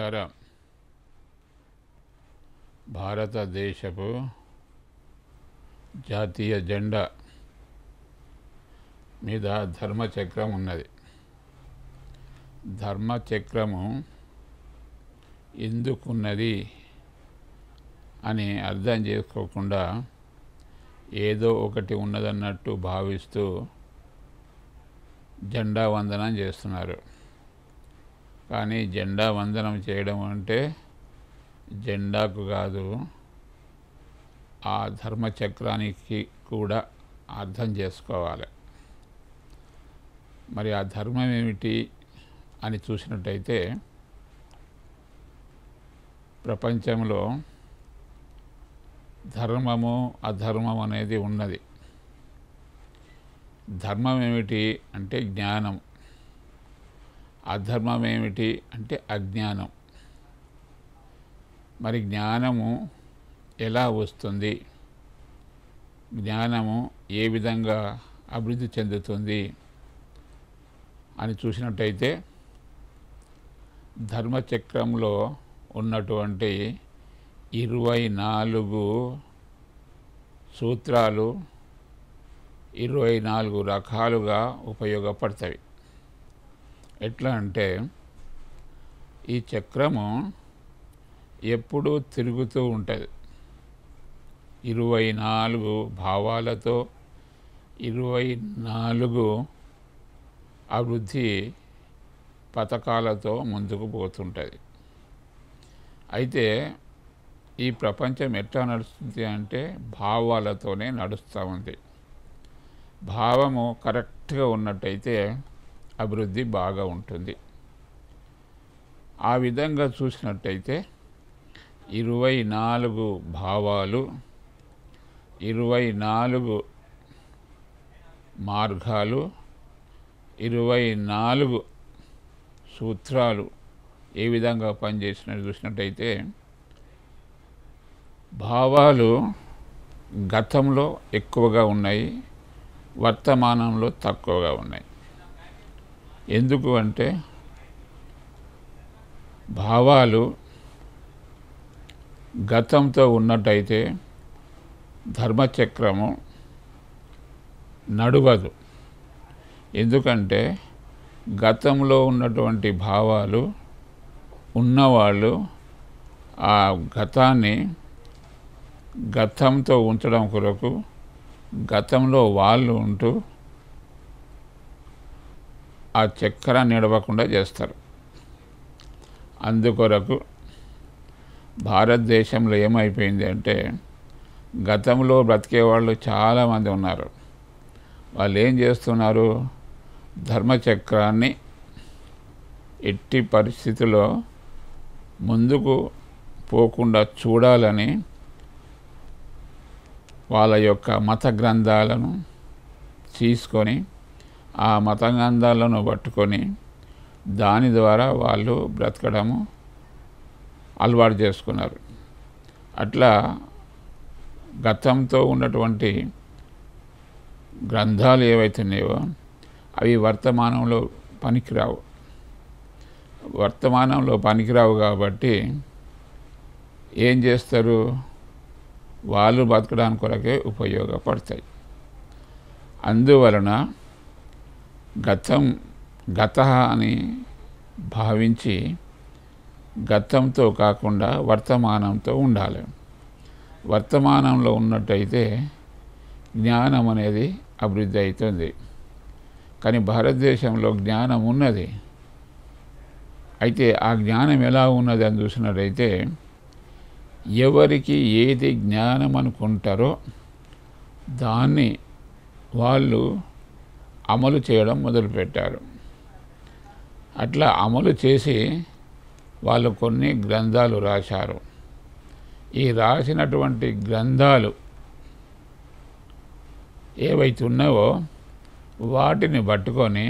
మిత్రులారా భారతదేశపు జాతీయ జెండా మీద ధర్మచక్రం ఉన్నది ధర్మచక్రము ఎందుకున్నది అని అర్థం చేసుకోకుండా ఏదో ఒకటి ఉన్నదన్నట్టు భావిస్తూ జెండా వందనం చేస్తున్నారు కానీ జెండా వందనం చేయడం అంటే జెండాకు కాదు ఆ ధర్మచక్రానికి కూడా అర్థం చేసుకోవాలి మరి ఆ ధర్మం ఏమిటి అని చూసినట్టయితే ప్రపంచంలో ధర్మము అధర్మం అనేది ఉన్నది ధర్మం ఏమిటి అంటే జ్ఞానం అధర్మం ఏమిటి అంటే అజ్ఞానం మరి జ్ఞానము ఎలా వస్తుంది జ్ఞానము ఏ విధంగా అభివృద్ధి చెందుతుంది అని చూసినట్టయితే ధర్మచక్రంలో ఉన్నటువంటి ఇరవై నాలుగు సూత్రాలు ఇరవై నాలుగు రకాలుగా ఉపయోగపడతాయి ఎట్లా అంటే ఈ చక్రము ఎప్పుడూ తిరుగుతూ ఉంటుంది ఇరవై నాలుగు భావాలతో ఇరవై నాలుగు అభివృద్ధి పథకాలతో ముందుకు పోతుంటుంది అయితే ఈ ప్రపంచం ఎట్లా నడుస్తుంది అంటే భావాలతోనే నడుస్తూ ఉంది భావము కరెక్ట్గా ఉన్నట్టయితే అభివృద్ధి బాగా ఉంటుంది ఆ విధంగా చూసినట్టయితే ఇరవై నాలుగు భావాలు ఇరవై నాలుగు మార్గాలు ఇరవై నాలుగు సూత్రాలు ఏ విధంగా పనిచేసినట్టు చూసినట్టయితే భావాలు గతంలో ఎక్కువగా ఉన్నాయి వర్తమానంలో తక్కువగా ఉన్నాయి ఎందుకు అంటే భావాలు గతంతో ఉన్నట్టయితే ధర్మచక్రము నడవదు ఎందుకంటే గతంలో ఉన్నటువంటి భావాలు ఉన్నవాళ్ళు ఆ గతాన్ని గతంతో ఉంచడం కొరకు గతంలో వాళ్ళు ఉంటూ ఆ చక్కెర నిడవకుండా చేస్తారు అందుకొరకు భారతదేశంలో ఏమైపోయింది అంటే గతంలో బ్రతికే వాళ్ళు చాలామంది ఉన్నారు వాళ్ళు ఏం చేస్తున్నారు ధర్మచక్రాన్ని ఎట్టి పరిస్థితిలో ముందుకు పోకుండా చూడాలని వాళ్ళ యొక్క మత గ్రంథాలను తీసుకొని ఆ మతాంగాంధాలను పట్టుకొని దాని ద్వారా వాళ్ళు బ్రతకడము అలవాటు చేసుకున్నారు అట్లా గతంతో ఉన్నటువంటి గ్రంథాలు ఏవైతున్నాయో అవి వర్తమానంలో పనికిరావు వర్తమానంలో పనికిరావు కాబట్టి ఏం చేస్తారు వాళ్ళు బతకడానికి కొరకే ఉపయోగపడతాయి అందువలన గతం గత అని భావించి గతంతో కాకుండా వర్తమానంతో ఉండాలి వర్తమానంలో ఉన్నట్టయితే జ్ఞానం అనేది అభివృద్ధి అవుతుంది కానీ భారతదేశంలో జ్ఞానం ఉన్నది అయితే ఆ జ్ఞానం ఎలా ఉన్నది అని చూసినట్టయితే ఎవరికి ఏది జ్ఞానం అనుకుంటారో దాన్ని వాళ్ళు అమలు చేయడం మొదలుపెట్టారు అట్లా అమలు చేసి వాళ్ళు కొన్ని గ్రంథాలు రాశారు ఈ రాసినటువంటి గ్రంథాలు ఏవైతే ఉన్నావో వాటిని పట్టుకొని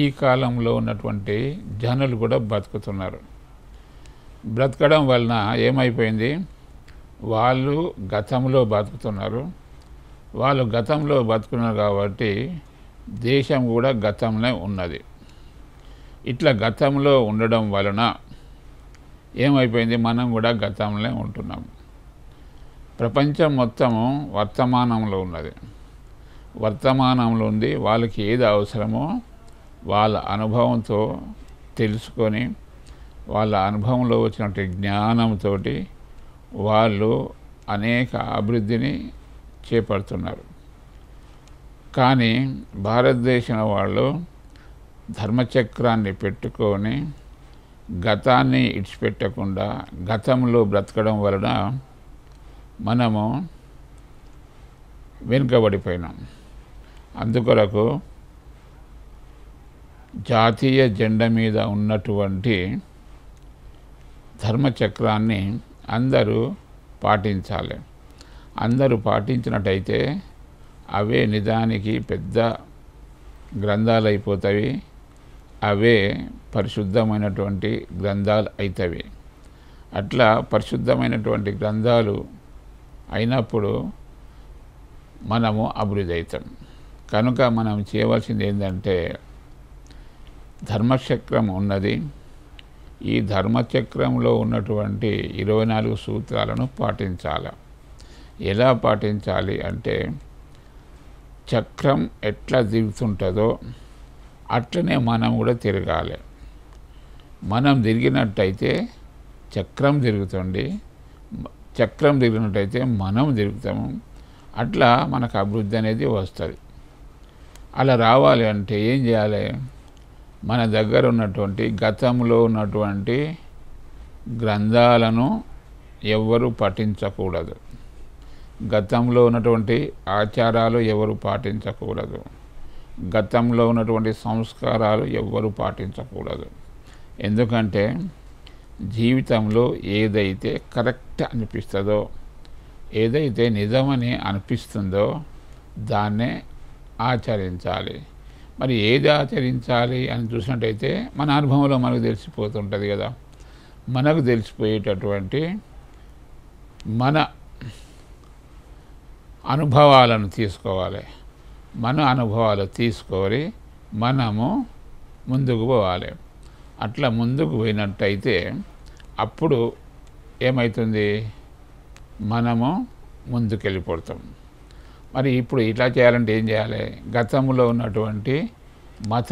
ఈ కాలంలో ఉన్నటువంటి జనులు కూడా బతుకుతున్నారు బ్రతకడం వలన ఏమైపోయింది వాళ్ళు గతంలో బతుకుతున్నారు వాళ్ళు గతంలో బతుకున్నారు కాబట్టి దేశం కూడా గతంలో ఉన్నది ఇట్లా గతంలో ఉండడం వలన ఏమైపోయింది మనం కూడా గతంలో ఉంటున్నాం ప్రపంచం మొత్తము వర్తమానంలో ఉన్నది వర్తమానంలో ఉంది వాళ్ళకి ఏది అవసరమో వాళ్ళ అనుభవంతో తెలుసుకొని వాళ్ళ అనుభవంలో వచ్చినటువంటి జ్ఞానంతో వాళ్ళు అనేక అభివృద్ధిని చేపడుతున్నారు కానీ భారతదేశం వాళ్ళు ధర్మచక్రాన్ని పెట్టుకొని గతాన్ని ఇడిచిపెట్టకుండా గతంలో బ్రతకడం వలన మనము వెనుకబడిపోయినాం అందుకొరకు జాతీయ జెండా మీద ఉన్నటువంటి ధర్మచక్రాన్ని అందరూ పాటించాలి అందరూ పాటించినట్టయితే అవే నిజానికి పెద్ద గ్రంథాలు అయిపోతాయి అవే పరిశుద్ధమైనటువంటి గ్రంథాలు అవుతాయి అట్లా పరిశుద్ధమైనటువంటి గ్రంథాలు అయినప్పుడు మనము అభివృద్ధి అవుతాం కనుక మనం చేయవలసింది ఏంటంటే ధర్మచక్రం ఉన్నది ఈ ధర్మచక్రంలో ఉన్నటువంటి ఇరవై నాలుగు సూత్రాలను పాటించాలి ఎలా పాటించాలి అంటే చక్రం ఎట్లా తిరుగుతుంటుందో అట్లనే మనం కూడా తిరగాలి మనం తిరిగినట్టయితే చక్రం తిరుగుతుంది చక్రం తిరిగినట్టయితే మనం తిరుగుతాము అట్లా మనకు అభివృద్ధి అనేది వస్తుంది అలా రావాలి అంటే ఏం చేయాలి మన దగ్గర ఉన్నటువంటి గతంలో ఉన్నటువంటి గ్రంథాలను ఎవ్వరూ పఠించకూడదు గతంలో ఉన్నటువంటి ఆచారాలు ఎవరు పాటించకూడదు గతంలో ఉన్నటువంటి సంస్కారాలు ఎవ్వరూ పాటించకూడదు ఎందుకంటే జీవితంలో ఏదైతే కరెక్ట్ అనిపిస్తుందో ఏదైతే నిజమని అనిపిస్తుందో దాన్నే ఆచరించాలి మరి ఏది ఆచరించాలి అని చూసినట్టయితే మన అనుభవంలో మనకు తెలిసిపోతుంటుంది కదా మనకు తెలిసిపోయేటటువంటి మన అనుభవాలను తీసుకోవాలి మన అనుభవాలు తీసుకొని మనము ముందుకు పోవాలి అట్లా ముందుకు పోయినట్టయితే అప్పుడు ఏమవుతుంది మనము ముందుకెళ్ళిపోతాం మరి ఇప్పుడు ఇట్లా చేయాలంటే ఏం చేయాలి గతంలో ఉన్నటువంటి మత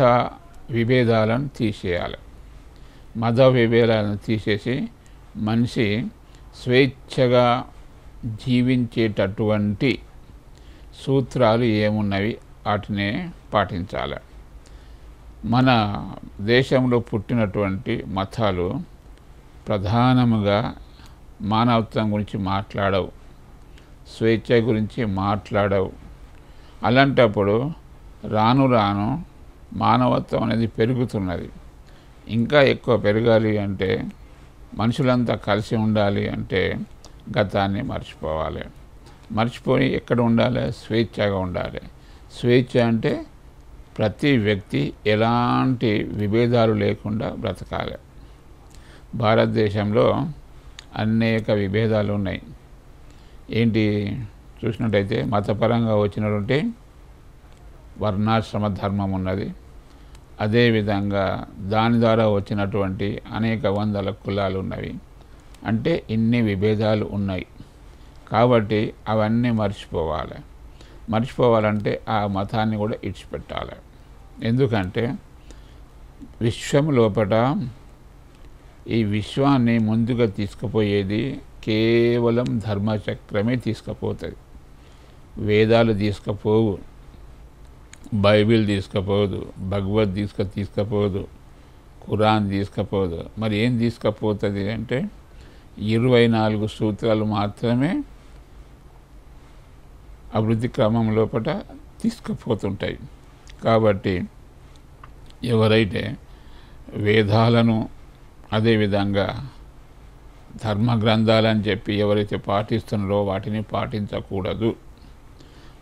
విభేదాలను తీసేయాలి మత విభేదాలను తీసేసి మనిషి స్వేచ్ఛగా జీవించేటటువంటి సూత్రాలు ఏమున్నవి వాటినే పాటించాలి మన దేశంలో పుట్టినటువంటి మతాలు ప్రధానముగా మానవత్వం గురించి మాట్లాడవు స్వేచ్ఛ గురించి మాట్లాడవు అలాంటప్పుడు రాను రాను మానవత్వం అనేది పెరుగుతున్నది ఇంకా ఎక్కువ పెరగాలి అంటే మనుషులంతా కలిసి ఉండాలి అంటే గతాన్ని మర్చిపోవాలి మర్చిపోయి ఎక్కడ ఉండాలి స్వేచ్ఛగా ఉండాలి స్వేచ్ఛ అంటే ప్రతి వ్యక్తి ఎలాంటి విభేదాలు లేకుండా బ్రతకాలి భారతదేశంలో అనేక విభేదాలు ఉన్నాయి ఏంటి చూసినట్టయితే మతపరంగా వచ్చినటువంటి వర్ణాశ్రమ ధర్మం ఉన్నది అదేవిధంగా దాని ద్వారా వచ్చినటువంటి అనేక వందల కులాలు ఉన్నవి అంటే ఇన్ని విభేదాలు ఉన్నాయి కాబట్టి అవన్నీ మర్చిపోవాలి మర్చిపోవాలంటే ఆ మతాన్ని కూడా ఇడిచిపెట్టాలి ఎందుకంటే విశ్వం లోపల ఈ విశ్వాన్ని ముందుగా తీసుకుపోయేది కేవలం ధర్మచక్రమే తీసుకుపోతుంది వేదాలు తీసుకుపోవు బైబిల్ తీసుకుపోదు భగవద్ తీసుకు తీసుకుపోదు ఖురాన్ తీసుకుపోదు మరి ఏం తీసుకుపోతుంది అంటే ఇరవై నాలుగు సూత్రాలు మాత్రమే అభివృద్ధి క్రమం లోపల తీసుకుపోతుంటాయి కాబట్టి ఎవరైతే వేదాలను అదేవిధంగా ధర్మ చెప్పి ఎవరైతే పాటిస్తున్నారో వాటిని పాటించకూడదు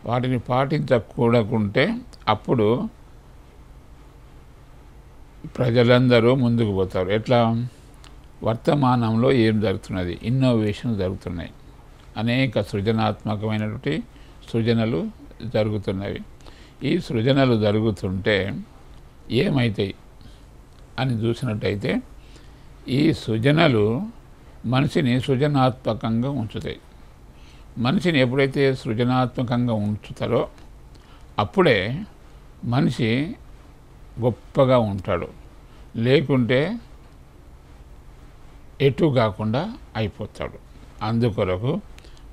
వాటిని పాటించకూడకుంటే అప్పుడు ప్రజలందరూ ముందుకు పోతారు ఎట్లా వర్తమానంలో ఏం జరుగుతున్నది ఇన్నోవేషన్ జరుగుతున్నాయి అనేక సృజనాత్మకమైనటువంటి సృజనలు జరుగుతున్నవి ఈ సృజనలు జరుగుతుంటే ఏమవుతాయి అని చూసినట్టయితే ఈ సృజనలు మనిషిని సృజనాత్మకంగా ఉంచుతాయి మనిషిని ఎప్పుడైతే సృజనాత్మకంగా ఉంచుతారో అప్పుడే మనిషి గొప్పగా ఉంటాడు లేకుంటే ఎటు కాకుండా అయిపోతాడు అందుకొరకు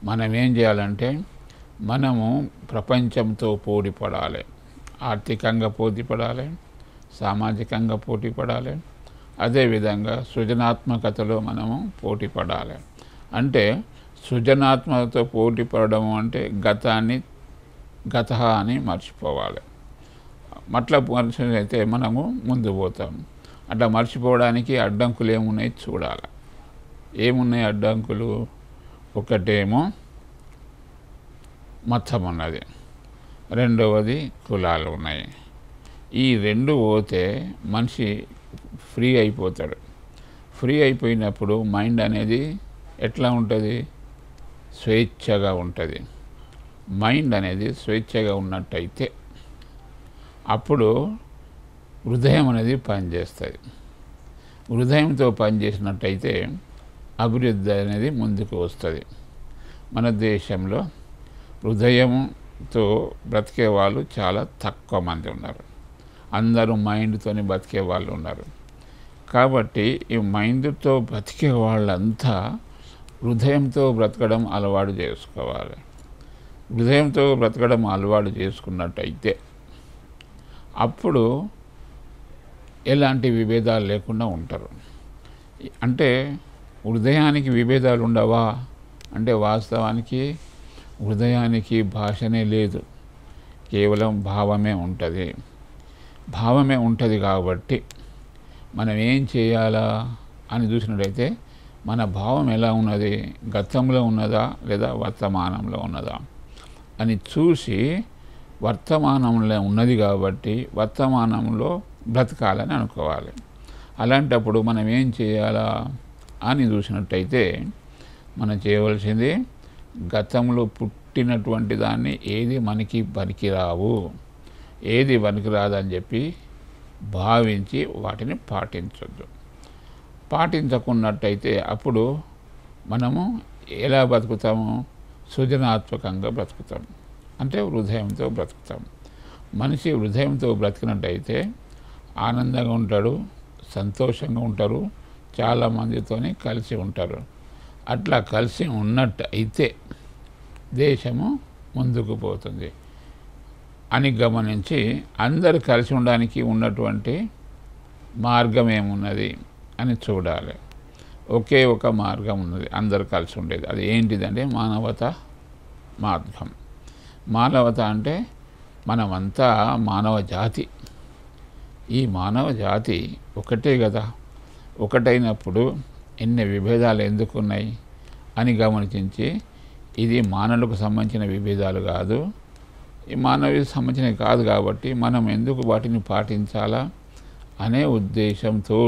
మనం ఏం చేయాలంటే మనము ప్రపంచంతో పోటీపడాలి ఆర్థికంగా పోటీపడాలి సామాజికంగా పోటీపడాలి అదేవిధంగా సృజనాత్మకతలో మనము పోటీపడాలి అంటే సృజనాత్మకతో పోటీపడడం అంటే గతాన్ని గత అని మర్చిపోవాలి మట్ల మనుషులైతే మనము ముందు పోతాం అట్లా మర్చిపోవడానికి అడ్డంకులు ఏమున్నాయి చూడాలి ఏమున్నాయి అడ్డంకులు ఒకటేమో మతం ఉన్నది రెండవది కులాలు ఉన్నాయి ఈ రెండు పోతే మనిషి ఫ్రీ అయిపోతాడు ఫ్రీ అయిపోయినప్పుడు మైండ్ అనేది ఎట్లా ఉంటుంది స్వేచ్ఛగా ఉంటుంది మైండ్ అనేది స్వేచ్ఛగా ఉన్నట్టయితే అప్పుడు హృదయం అనేది పనిచేస్తుంది హృదయంతో పనిచేసినట్టయితే అభివృద్ధి అనేది ముందుకు వస్తుంది మన దేశంలో హృదయంతో బ్రతికే వాళ్ళు చాలా తక్కువ మంది ఉన్నారు అందరూ మైండ్తోనే బతికే వాళ్ళు ఉన్నారు కాబట్టి ఈ మైండ్తో బ్రతికే వాళ్ళంతా హృదయంతో బ్రతకడం అలవాటు చేసుకోవాలి హృదయంతో బ్రతకడం అలవాటు చేసుకున్నట్టయితే అప్పుడు ఎలాంటి విభేదాలు లేకుండా ఉంటారు అంటే హృదయానికి విభేదాలు ఉండవా అంటే వాస్తవానికి హృదయానికి భాషనే లేదు కేవలం భావమే ఉంటుంది భావమే ఉంటుంది కాబట్టి మనం ఏం చేయాలా అని చూసినట్లయితే మన భావం ఎలా ఉన్నది గతంలో ఉన్నదా లేదా వర్తమానంలో ఉన్నదా అని చూసి వర్తమానంలో ఉన్నది కాబట్టి వర్తమానంలో బ్రతకాలని అనుకోవాలి అలాంటప్పుడు మనం ఏం చేయాలా అని చూసినట్టయితే మనం చేయవలసింది గతంలో పుట్టినటువంటి దాన్ని ఏది మనకి పనికిరావు ఏది పనికిరాదని చెప్పి భావించి వాటిని పాటించద్దు పాటించకున్నట్టయితే అప్పుడు మనము ఎలా బ్రతుకుతాము సృజనాత్మకంగా బ్రతుకుతాం అంటే హృదయంతో బ్రతుకుతాం మనిషి హృదయంతో బ్రతికినట్టయితే ఆనందంగా ఉంటాడు సంతోషంగా ఉంటారు చాలామందితోనే కలిసి ఉంటారు అట్లా కలిసి ఉన్నట్టు అయితే దేశము ముందుకు పోతుంది అని గమనించి అందరు కలిసి ఉండడానికి ఉన్నటువంటి మార్గం ఏమున్నది అని చూడాలి ఒకే ఒక మార్గం ఉన్నది అందరు కలిసి ఉండేది అది ఏంటిదంటే మానవత మార్గం మానవత అంటే మనమంతా మానవ జాతి ఈ మానవ జాతి ఒకటే కదా ఒకటైనప్పుడు ఎన్ని విభేదాలు ఎందుకున్నాయి అని గమనించి ఇది మానవులకు సంబంధించిన విభేదాలు కాదు ఈ మానవులకు సంబంధించినవి కాదు కాబట్టి మనం ఎందుకు వాటిని పాటించాలా అనే ఉద్దేశంతో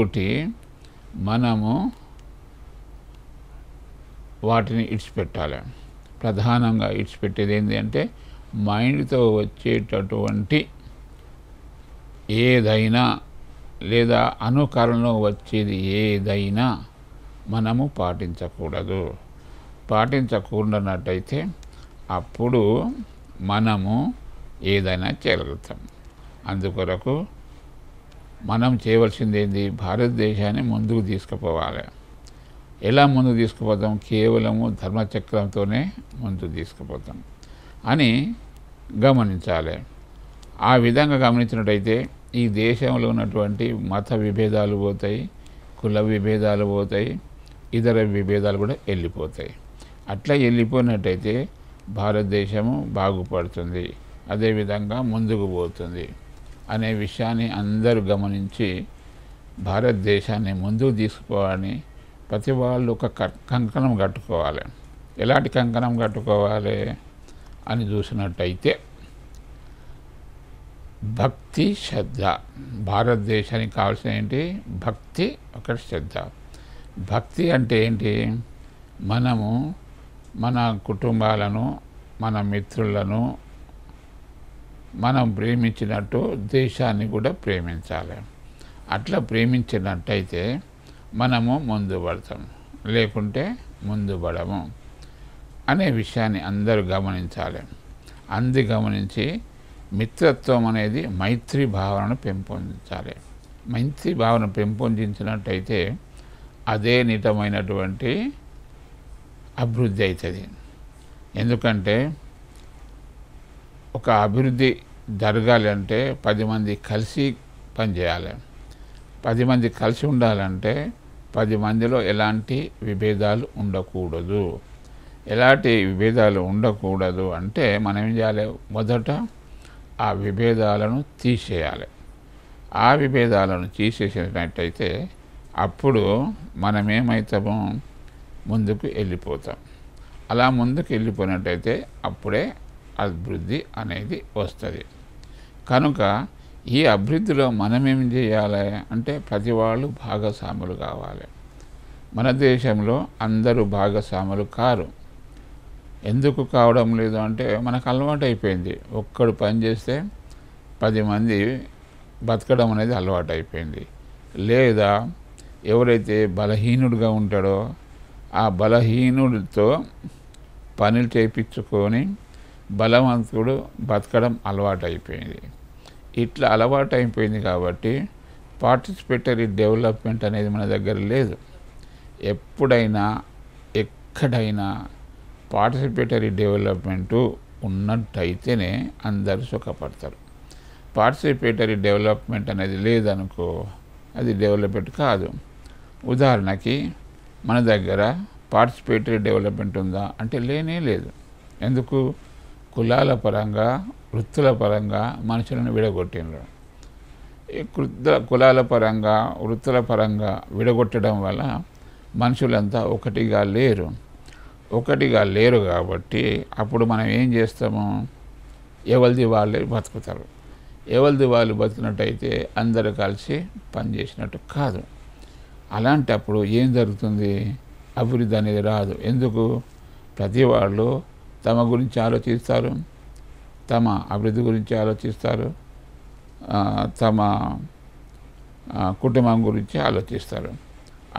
మనము వాటిని ఇడిచిపెట్టాలి ప్రధానంగా ఇడిచిపెట్టేది ఏంటి అంటే మైండ్తో వచ్చేటటువంటి ఏదైనా లేదా అనుకరణలో వచ్చేది ఏదైనా మనము పాటించకూడదు పాటించకూడనట్టయితే అప్పుడు మనము ఏదైనా చేయగలుగుతాం అందుకొరకు మనం చేయవలసింది ఏంటి భారతదేశాన్ని ముందుకు తీసుకుపోవాలి ఎలా ముందుకు తీసుకుపోతాం కేవలము ధర్మచక్రంతోనే ముందుకు తీసుకుపోతాం అని గమనించాలి ఆ విధంగా గమనించినట్టయితే ఈ దేశంలో ఉన్నటువంటి మత విభేదాలు పోతాయి కుల విభేదాలు పోతాయి ఇతర విభేదాలు కూడా వెళ్ళిపోతాయి అట్లా వెళ్ళిపోయినట్టయితే భారతదేశము బాగుపడుతుంది అదేవిధంగా ముందుకు పోతుంది అనే విషయాన్ని అందరూ గమనించి భారతదేశాన్ని ముందుకు తీసుకుపోవాలని ప్రతి వాళ్ళు ఒక కంకణం కట్టుకోవాలి ఎలాంటి కంకణం కట్టుకోవాలి అని చూసినట్టయితే భక్తి శ్రద్ధ భారతదేశానికి కావాల్సిన ఏంటి భక్తి ఒక శ్రద్ధ భక్తి అంటే ఏంటి మనము మన కుటుంబాలను మన మిత్రులను మనం ప్రేమించినట్టు దేశాన్ని కూడా ప్రేమించాలి అట్లా ప్రేమించినట్టయితే మనము ముందు పడతాం లేకుంటే ముందు పడము అనే విషయాన్ని అందరూ గమనించాలి అంది గమనించి మిత్రత్వం అనేది మైత్రి భావనను పెంపొందించాలి మైత్రి భావన పెంపొందించినట్టయితే అదే నితమైనటువంటి అభివృద్ధి అవుతుంది ఎందుకంటే ఒక అభివృద్ధి జరగాలి అంటే పది మంది కలిసి పనిచేయాలి పది మంది కలిసి ఉండాలంటే పది మందిలో ఎలాంటి విభేదాలు ఉండకూడదు ఎలాంటి విభేదాలు ఉండకూడదు అంటే మనం ఏం చేయాలి మొదట ఆ విభేదాలను తీసేయాలి ఆ విభేదాలను తీసేసినట్టయితే అప్పుడు మనమేమవుతాము ముందుకు వెళ్ళిపోతాం అలా ముందుకు వెళ్ళిపోయినట్టయితే అప్పుడే అభివృద్ధి అనేది వస్తుంది కనుక ఈ అభివృద్ధిలో మనమేం చేయాలి అంటే ప్రతి వాళ్ళు భాగస్వాములు కావాలి మన దేశంలో అందరూ భాగస్వాములు కారు ఎందుకు కావడం లేదు అంటే మనకు అలవాటు అయిపోయింది ఒక్కడు పని చేస్తే పది మంది బతకడం అనేది అలవాటు అయిపోయింది లేదా ఎవరైతే బలహీనుడిగా ఉంటాడో ఆ బలహీనుడితో పనులు చేయించుకొని బలవంతుడు బతకడం అలవాటు అయిపోయింది ఇట్లా అలవాటు అయిపోయింది కాబట్టి పార్టిసిపేటరీ డెవలప్మెంట్ అనేది మన దగ్గర లేదు ఎప్పుడైనా ఎక్కడైనా పార్టిసిపేటరీ డెవలప్మెంటు ఉన్నట్టయితేనే అందరూ సుఖపడతారు పార్టిసిపేటరీ డెవలప్మెంట్ అనేది లేదనుకో అది డెవలప్మెంట్ కాదు ఉదాహరణకి మన దగ్గర పార్టిసిపేటరీ డెవలప్మెంట్ ఉందా అంటే లేనే లేదు ఎందుకు కులాల పరంగా వృత్తుల పరంగా మనుషులను విడగొట్టినారు కృత కులాల పరంగా వృత్తుల పరంగా విడగొట్టడం వల్ల మనుషులంతా ఒకటిగా లేరు ఒకటిగా లేరు కాబట్టి అప్పుడు మనం ఏం చేస్తాము ఎవరిది వాళ్ళే బతుకుతారు ఎవరిది వాళ్ళు బతికినట్టయితే అందరూ కలిసి పనిచేసినట్టు కాదు అలాంటప్పుడు ఏం జరుగుతుంది అభివృద్ధి అనేది రాదు ఎందుకు ప్రతి వాళ్ళు తమ గురించి ఆలోచిస్తారు తమ అభివృద్ధి గురించి ఆలోచిస్తారు తమ కుటుంబం గురించి ఆలోచిస్తారు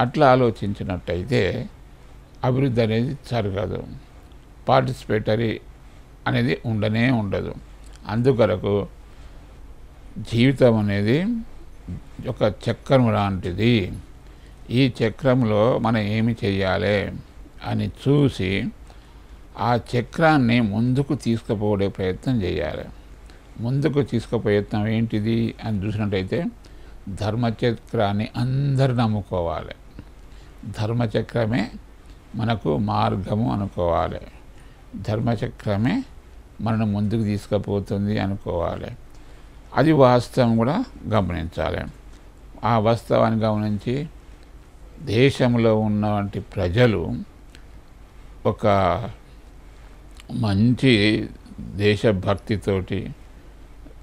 అట్లా ఆలోచించినట్టయితే అభివృద్ధి అనేది జరగదు పార్టిసిపేటరీ అనేది ఉండనే ఉండదు అందుకొరకు జీవితం అనేది ఒక చక్రం లాంటిది ఈ చక్రంలో మనం ఏమి చేయాలి అని చూసి ఆ చక్రాన్ని ముందుకు తీసుకుపోయే ప్రయత్నం చేయాలి ముందుకు ప్రయత్నం ఏంటిది అని చూసినట్టయితే ధర్మచక్రాన్ని అందరు నమ్ముకోవాలి ధర్మచక్రమే మనకు మార్గము అనుకోవాలి ధర్మచక్రమే మనను ముందుకు తీసుకుపోతుంది అనుకోవాలి అది వాస్తవం కూడా గమనించాలి ఆ వాస్తవాన్ని గమనించి దేశంలో వంటి ప్రజలు ఒక మంచి దేశభక్తితోటి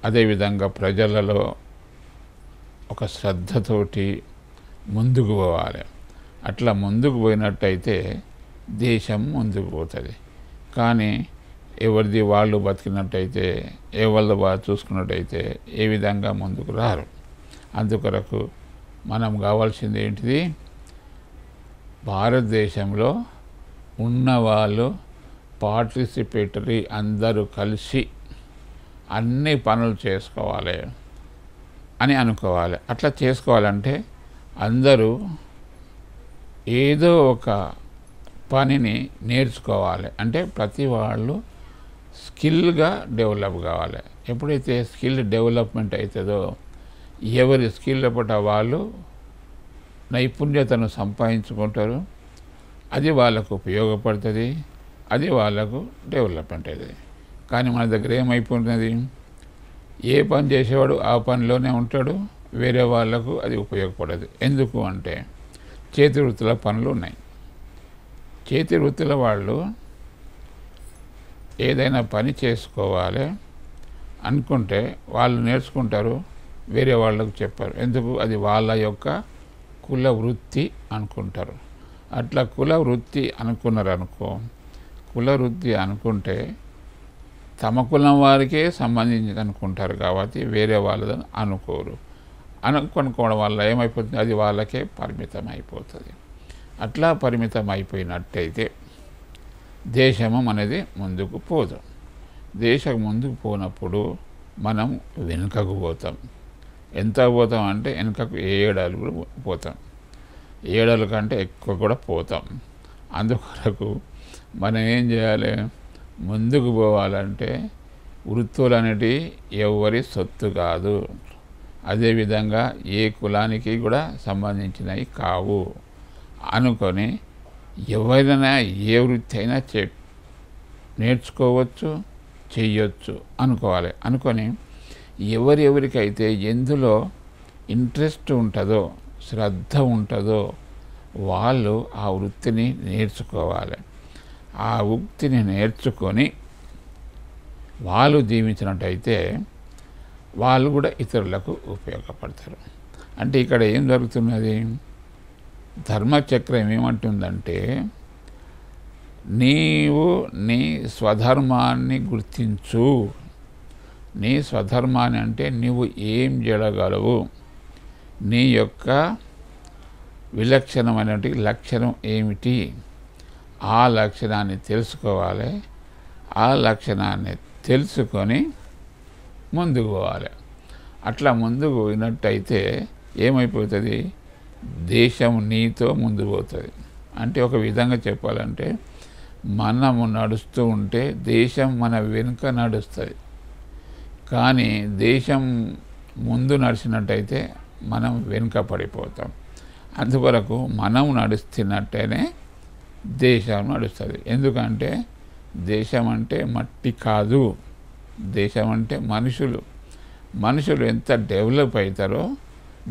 అదేవిధంగా ప్రజలలో ఒక శ్రద్ధతోటి ముందుకు పోవాలి అట్లా ముందుకు పోయినట్టయితే దేశం ముందుకు పోతుంది కానీ ఎవరిది వాళ్ళు బతికినట్టయితే ఎవరిది వాళ్ళు చూసుకున్నట్టయితే ఏ విధంగా ముందుకు రారు అందుకొరకు మనం కావాల్సింది ఏంటిది భారతదేశంలో ఉన్నవాళ్ళు పార్టిసిపేటరీ అందరూ కలిసి అన్ని పనులు చేసుకోవాలి అని అనుకోవాలి అట్లా చేసుకోవాలంటే అందరూ ఏదో ఒక పనిని నేర్చుకోవాలి అంటే ప్రతి వాళ్ళు స్కిల్గా డెవలప్ కావాలి ఎప్పుడైతే స్కిల్ డెవలప్మెంట్ అవుతుందో ఎవరి స్కిల్ పట్ల వాళ్ళు నైపుణ్యతను సంపాదించుకుంటారు అది వాళ్ళకు ఉపయోగపడుతుంది అది వాళ్ళకు డెవలప్మెంట్ అవుతుంది కానీ మన దగ్గర ఏమైపోతుంది ఏ పని చేసేవాడు ఆ పనిలోనే ఉంటాడు వేరే వాళ్ళకు అది ఉపయోగపడదు ఎందుకు అంటే చేతి వృత్తుల పనులు ఉన్నాయి చేతి వృత్తుల వాళ్ళు ఏదైనా పని చేసుకోవాలి అనుకుంటే వాళ్ళు నేర్చుకుంటారు వేరే వాళ్ళకు చెప్పారు ఎందుకు అది వాళ్ళ యొక్క కుల వృత్తి అనుకుంటారు అట్లా కుల వృత్తి అనుకున్నారు అనుకో కుల వృత్తి అనుకుంటే తమ కులం వారికే సంబంధించి అనుకుంటారు కాబట్టి వేరే వాళ్ళదని అనుకోరు అనుకొనుకోవడం వల్ల ఏమైపోతుంది అది వాళ్ళకే పరిమితం అయిపోతుంది అట్లా పరిమితం అయిపోయినట్టయితే దేశము అనేది ముందుకు పోదు దేశం ముందుకు పోనప్పుడు మనం వెనుకకు పోతాం ఎంత పోతాం అంటే వెనుకకు ఏడాలు కూడా పోతాం ఏడాలు కంటే ఎక్కువ కూడా పోతాం అందుకొరకు మనం ఏం చేయాలి ముందుకు పోవాలంటే వృత్తులు అనేటివి ఎవరి సొత్తు కాదు అదేవిధంగా ఏ కులానికి కూడా సంబంధించినవి కావు అనుకొని ఎవరైనా ఏ వృత్తి అయినా చే నేర్చుకోవచ్చు చేయొచ్చు అనుకోవాలి అనుకొని ఎవరెవరికైతే ఎందులో ఇంట్రెస్ట్ ఉంటుందో శ్రద్ధ ఉంటుందో వాళ్ళు ఆ వృత్తిని నేర్చుకోవాలి ఆ వృత్తిని నేర్చుకొని వాళ్ళు దీవించినట్టయితే వాళ్ళు కూడా ఇతరులకు ఉపయోగపడతారు అంటే ఇక్కడ ఏం జరుగుతున్నది ధర్మచక్రం ఏమంటుందంటే నీవు నీ స్వధర్మాన్ని గుర్తించు నీ స్వధర్మాన్ని అంటే నీవు ఏం చేయగలవు నీ యొక్క విలక్షణమైనటువంటి లక్షణం ఏమిటి ఆ లక్షణాన్ని తెలుసుకోవాలి ఆ లక్షణాన్ని తెలుసుకొని ముందుకు పోవాలి అట్లా ముందుకు పోయినట్టయితే ఏమైపోతుంది దేశం నీతో ముందు పోతుంది అంటే ఒక విధంగా చెప్పాలంటే మనము నడుస్తూ ఉంటే దేశం మన వెనుక నడుస్తుంది కానీ దేశం ముందు నడిచినట్టయితే మనం వెనుక పడిపోతాం అందువరకు మనం నడుస్తున్నట్టయినే దేశం నడుస్తుంది ఎందుకంటే దేశం అంటే మట్టి కాదు దేశం అంటే మనుషులు మనుషులు ఎంత డెవలప్ అవుతారో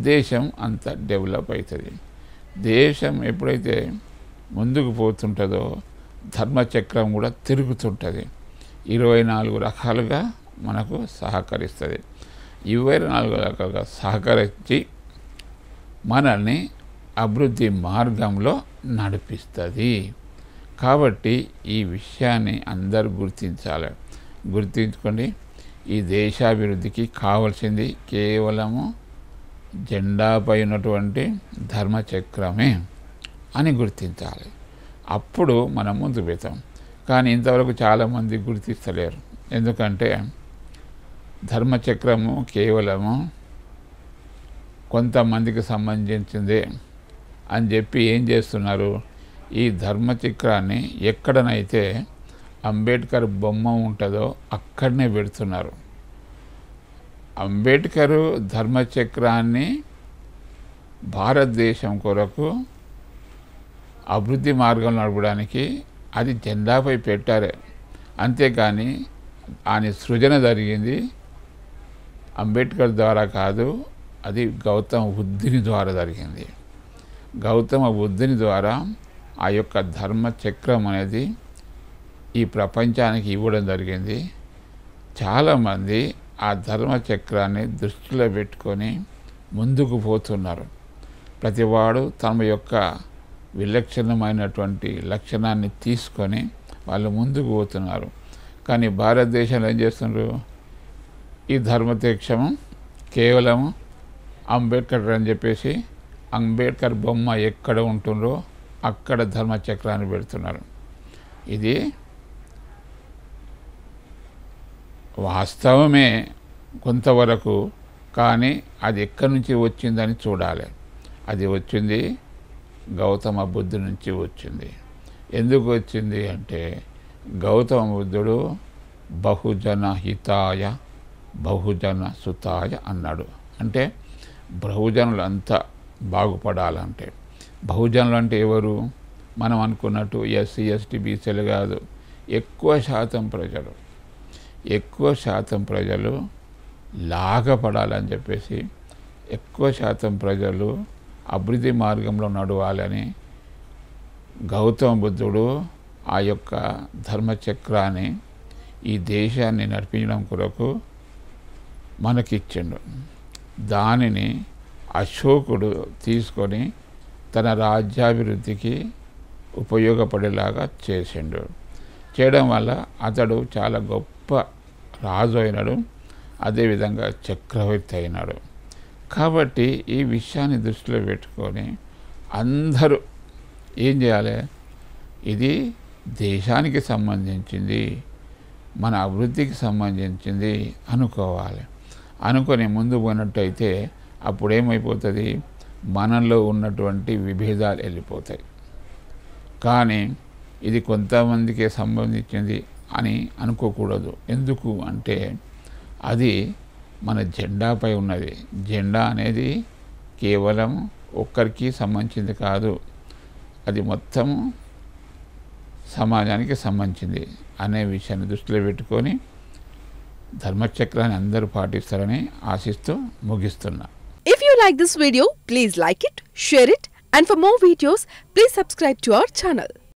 దేశం అంత డెవలప్ అవుతుంది దేశం ఎప్పుడైతే ముందుకు పోతుంటుందో ధర్మచక్రం కూడా తిరుగుతుంటుంది ఇరవై నాలుగు రకాలుగా మనకు సహకరిస్తుంది ఇరవై నాలుగు రకాలుగా సహకరించి మనల్ని అభివృద్ధి మార్గంలో నడిపిస్తుంది కాబట్టి ఈ విషయాన్ని అందరు గుర్తించాలి గుర్తించుకోండి ఈ దేశాభివృద్ధికి కావలసింది కేవలము జెండాపై ఉన్నటువంటి ధర్మచక్రమే అని గుర్తించాలి అప్పుడు మనం ముందు పెడతాం కానీ ఇంతవరకు చాలామంది గుర్తిస్తలేరు ఎందుకంటే ధర్మచక్రము కేవలము కొంతమందికి సంబంధించిందే అని చెప్పి ఏం చేస్తున్నారు ఈ ధర్మచక్రాన్ని ఎక్కడనైతే అంబేద్కర్ బొమ్మ ఉంటుందో అక్కడనే పెడుతున్నారు అంబేద్కర్ ధర్మచక్రాన్ని భారతదేశం కొరకు అభివృద్ధి మార్గం నడపడానికి అది జెండాపై పెట్టారే అంతేకాని ఆయన సృజన జరిగింది అంబేద్కర్ ద్వారా కాదు అది గౌతమ బుద్ధిని ద్వారా జరిగింది గౌతమ బుద్ధిని ద్వారా ఆ యొక్క ధర్మచక్రం అనేది ఈ ప్రపంచానికి ఇవ్వడం జరిగింది చాలామంది ఆ ధర్మచక్రాన్ని దృష్టిలో పెట్టుకొని ముందుకు పోతున్నారు ప్రతివాడు తమ యొక్క విలక్షణమైనటువంటి లక్షణాన్ని తీసుకొని వాళ్ళు ముందుకు పోతున్నారు కానీ భారతదేశంలో ఏం చేస్తున్నారు ఈ ధర్మతీక్షము కేవలం అంబేద్కర్ అని చెప్పేసి అంబేద్కర్ బొమ్మ ఎక్కడ ఉంటుందో అక్కడ ధర్మచక్రాన్ని పెడుతున్నారు ఇది వాస్తవమే కొంతవరకు కానీ అది ఎక్కడి నుంచి వచ్చిందని చూడాలి అది వచ్చింది గౌతమ బుద్ధు నుంచి వచ్చింది ఎందుకు వచ్చింది అంటే గౌతమ బుద్ధుడు బహుజన హితాయ బహుజన సుతాయ అన్నాడు అంటే బహుజనులు అంతా బాగుపడాలంటే బహుజనులు అంటే ఎవరు మనం అనుకున్నట్టు ఎస్సీ ఎస్టీ బీసీలు కాదు ఎక్కువ శాతం ప్రజలు ఎక్కువ శాతం ప్రజలు లాగపడాలని చెప్పేసి ఎక్కువ శాతం ప్రజలు అభివృద్ధి మార్గంలో నడవాలని గౌతమ బుద్ధుడు ఆ యొక్క ధర్మచక్రాన్ని ఈ దేశాన్ని నడిపించడం కొరకు మనకిచ్చిండు దానిని అశోకుడు తీసుకొని తన రాజ్యాభివృద్ధికి ఉపయోగపడేలాగా చేసిండు చేయడం వల్ల అతడు చాలా గొప్ప రాజు అయినాడు అదేవిధంగా చక్రవర్తి అయినాడు కాబట్టి ఈ విషయాన్ని దృష్టిలో పెట్టుకొని అందరూ ఏం చేయాలి ఇది దేశానికి సంబంధించింది మన అభివృద్ధికి సంబంధించింది అనుకోవాలి అనుకొని ముందు పోయినట్టయితే అప్పుడేమైపోతుంది మనలో ఉన్నటువంటి విభేదాలు వెళ్ళిపోతాయి కానీ ఇది కొంతమందికే సంబంధించింది అని అనుకోకూడదు ఎందుకు అంటే అది మన జెండాపై ఉన్నది జెండా అనేది కేవలం ఒక్కరికి సంబంధించింది కాదు అది మొత్తం సమాజానికి సంబంధించింది అనే విషయాన్ని దృష్టిలో పెట్టుకొని ధర్మచక్రాన్ని అందరూ పాటిస్తారని ఆశిస్తూ ముగిస్తున్నా if you like this video please like it share it and for more videos please subscribe to our channel